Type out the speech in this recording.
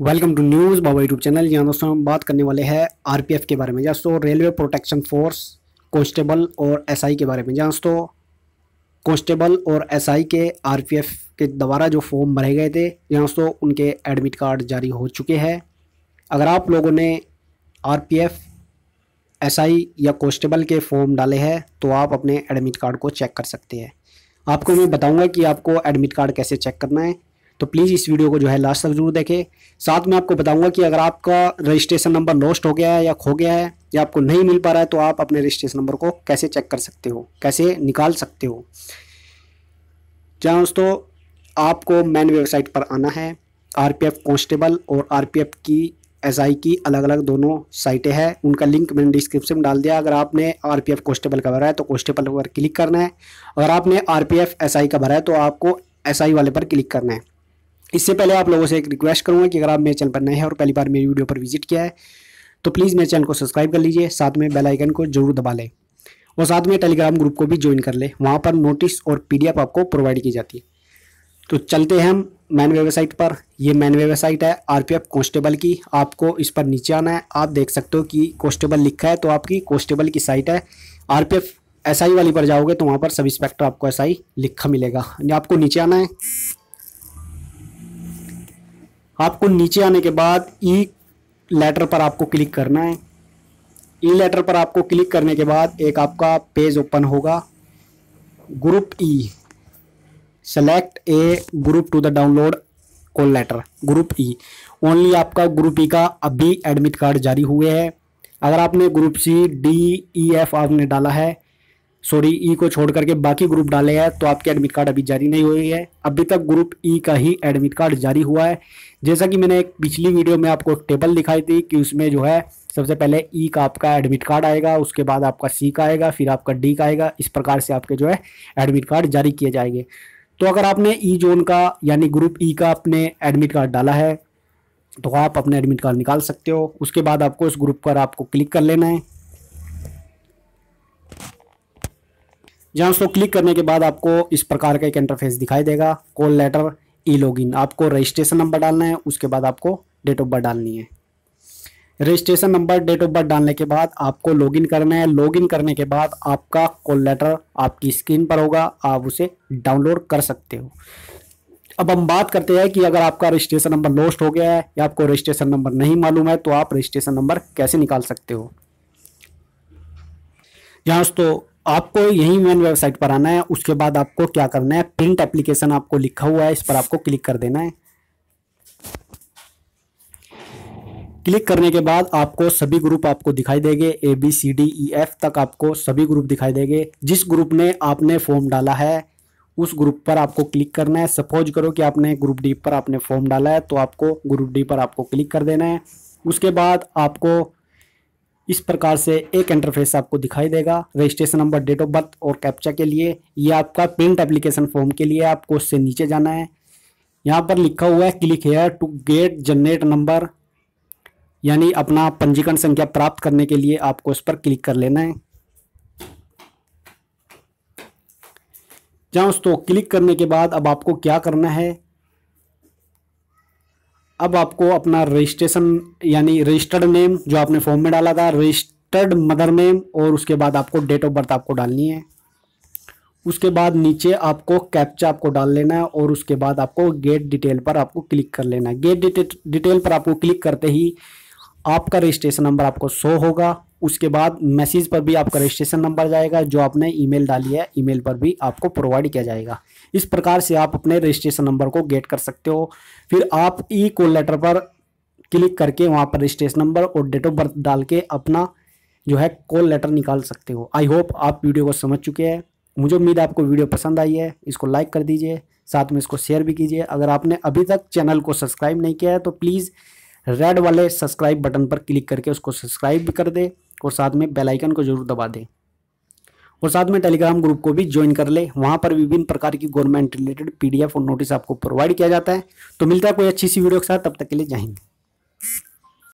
welcome to news Baba YouTube channel यहाँ दोस्तों हम बात करने वाले हैं आरपीएफ के बारे में जहाँ दोस्तों रेलवे प्रोटेक्शन फोर्स कॉन्स्टेबल और एसआई के बारे में जहाँ दोस्तों कॉन्स्टेबल और एसआई के आरपीएफ के द्वारा जो फॉर्म भरे गए थे यहाँ दोस्तों उनके एडमिट कार्ड जारी हो चुके हैं अगर आप लोगों ने आरपीएफ एसआई या कॉन्स्टेबल के फॉर्म डाले हैं तो आप अपने एडमिट कार्ड को चेक कर सकते हैं आपको मैं बताऊँगा कि आपको एडमिट कार्ड कैसे चेक करना है तो प्लीज़ इस वीडियो को जो है लास्ट तक जरूर देखें साथ में आपको बताऊंगा कि अगर आपका रजिस्ट्रेशन नंबर लॉस्ट हो गया है या खो गया है या आपको नहीं मिल पा रहा है तो आप अपने रजिस्ट्रेशन नंबर को कैसे चेक कर सकते हो कैसे निकाल सकते हो जहाँ दोस्तों आपको मेन वेबसाइट पर आना है आर कांस्टेबल और आर की आई की अलग अलग दोनों साइटें हैं उनका लिंक मैंने डिस्क्रिप्शन में डाल दिया अगर आपने आर पी एफ़ कॉन्स्टेबल का भरा है तो कॉन्स्टेबल पर क्लिक करना है अगर आपने आर एस आई का भरा है तो आपको आई वाले पर क्लिक करना है इससे पहले आप लोगों से एक रिक्वेस्ट करूँगा कि अगर आप मेरे चैनल पर नए हैं और पहली बार मेरी वीडियो पर विजिट किया है तो प्लीज़ मेरे चैनल को सब्सक्राइब कर लीजिए साथ में बेल आइकन को जरूर दबा लें और साथ में टेलीग्राम ग्रुप को भी ज्वाइन कर लें वहाँ पर नोटिस और पीडीएफ आपको प्रोवाइड की जाती है तो चलते हैं हम मैन वेबसाइट पर ये मैन वेबसाइट है आरपीएफ कांस्टेबल की आपको इस पर नीचे आना है आप देख सकते हो कि कांस्टेबल लिखा है तो आपकी कांस्टेबल की साइट है आरपीएफ एसआई वाली पर जाओगे तो वहाँ पर सब इंस्पेक्टर आपको एसआई लिखा मिलेगा आपको नीचे आना है आपको नीचे आने के बाद ई e लेटर पर आपको क्लिक करना है ई e लेटर पर आपको क्लिक करने के बाद एक आपका पेज ओपन होगा group E select a group to the download call letter group E only आपका ग्रुप ई e का अभी एडमिट कार्ड जारी हुए है अगर आपने group C D E F आपने डाला है सॉरी ई e को छोड़ करके बाकी ग्रुप डाले हैं तो आपके एडमिट कार्ड अभी जारी नहीं हुई है अभी तक ग्रुप ई e का ही एडमिट कार्ड जारी हुआ है जैसा कि मैंने एक पिछली वीडियो में आपको टेबल दिखाई थी कि उसमें जो है सबसे पहले ई e का आपका एडमिट कार्ड आएगा उसके बाद आपका सी का आएगा फिर आपका डी का आएगा इस प्रकार से आपके जो है एडमिट कार्ड जारी किए जाएंगे तो अगर आपने ई जोन का यानी ग्रुप ई का अपने एडमिट कार्ड डाला है तो आप अपने एडमिट कार्ड निकाल सकते हो उसके बाद आपको इस ग्रुप पर आपको क्लिक कर लेना है जहाँ उसको क्लिक करने के बाद आपको इस प्रकार का एक इंटरफेस दिखाई देगा कॉल लेटर ई लॉगिन आपको रजिस्ट्रेशन नंबर डालना है उसके बाद आपको डेट ऑफ बर्थ डालनी है registration number date of birth डालने के बाद आपको लॉगिन करना है लॉगिन करने के बाद आपका कॉल लेटर आपकी स्क्रीन पर होगा आप उसे डाउनलोड कर सकते हो अब हम बात करते हैं कि अगर आपका रजिस्ट्रेशन नंबर लॉस्ट हो गया है या आपको रजिस्ट्रेशन नंबर नहीं मालूम है तो आप रजिस्ट्रेशन नंबर कैसे निकाल सकते हो जहाँ दोस्तों आपको यही मेन वेबसाइट पर आना है उसके बाद आपको क्या करना है प्रिंट एप्लीकेशन आपको लिखा हुआ है इस पर आपको क्लिक कर देना है क्लिक करने के बाद आपको सभी ग्रुप आपको दिखाई देंगे A B C D E F तक आपको सभी ग्रुप दिखाई देंगे जिस ग्रुप ने आपने फॉर्म डाला है उस ग्रुप पर आपको क्लिक करना है सपोज करो कि आपने ग्रुप डी पर आपने फॉर्म डाला है तो आपको ग्रुप डी पर आपको क्लिक कर देना है उसके बाद आपको इस प्रकार से एक इंटरफेस आपको दिखाई देगा registration number date of birth और कैप्चा के लिए ये आपका प्रिंट एप्लीकेशन फॉर्म के लिए आपको उससे नीचे जाना है यहाँ पर लिखा हुआ है click here to get generate number यानी अपना पंजीकरण संख्या प्राप्त करने के लिए आपको इस पर क्लिक कर लेना है जहाँ दोस्तों क्लिक करने के बाद अब आपको क्या करना है अब आपको अपना रजिस्ट्रेशन यानी रजिस्टर्ड नेम जो आपने फॉर्म में डाला था रजिस्टर्ड मदर नेम और उसके बाद आपको डेट ऑफ बर्थ आपको डालनी है उसके बाद नीचे आपको कैप्चा आपको डाल लेना है और उसके बाद आपको गेट डिटेल पर आपको क्लिक कर लेना है गेट डिटेल पर आपको क्लिक करते ही आपका रजिस्ट्रेशन नंबर आपको शो होगा उसके बाद मैसेज पर भी आपका रजिस्ट्रेशन नंबर जाएगा जो आपने ईमेल डाली है ईमेल पर भी आपको प्रोवाइड किया जाएगा इस प्रकार से आप अपने रजिस्ट्रेशन नंबर को गेट कर सकते हो फिर आप ई कॉल लेटर पर क्लिक करके वहाँ पर रजिस्ट्रेशन नंबर और डेट ऑफ बर्थ डाल के अपना जो है कॉल लेटर निकाल सकते हो आई होप आप वीडियो को समझ चुके हैं मुझे उम्मीद आपको वीडियो पसंद आई है इसको लाइक कर दीजिए साथ में इसको शेयर भी कीजिए अगर आपने अभी तक चैनल को सब्सक्राइब नहीं किया है तो प्लीज़ रेड वाले सब्सक्राइब बटन पर क्लिक करके उसको सब्सक्राइब भी कर दे और साथ में बेल आइकन को जरूर दबा दें और साथ में टेलीग्राम ग्रुप को भी ज्वाइन कर ले वहाँ पर विभिन्न प्रकार की गवर्नमेंट रिलेटेड पीडीएफ और नोटिस आपको प्रोवाइड किया जाता है तो मिलता है कोई अच्छी सी वीडियो के साथ तब तक के लिए जाएंगे